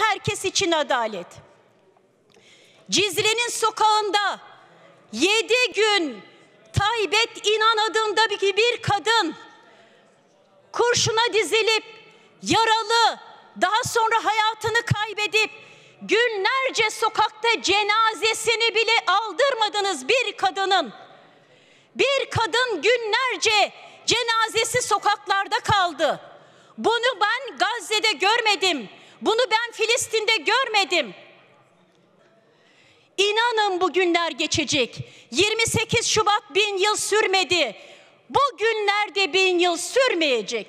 herkes için adalet. Cizre'nin sokağında yedi gün Taybet İnan adında bir, bir kadın kurşuna dizilip yaralı daha sonra hayatını kaybedip günlerce sokakta cenazesini bile aldırmadınız bir kadının. Bir kadın günlerce cenazesi sokaklarda kaldı. Bunu ben Gazze'de görmedim. Bunu ben Filistin'de görmedim. İnanın bu günler geçecek. 28 Şubat bin yıl sürmedi. Bu günlerde bin yıl sürmeyecek.